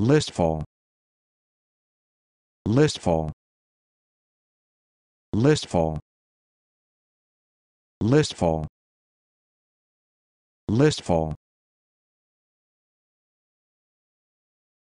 listful listful listful listful listful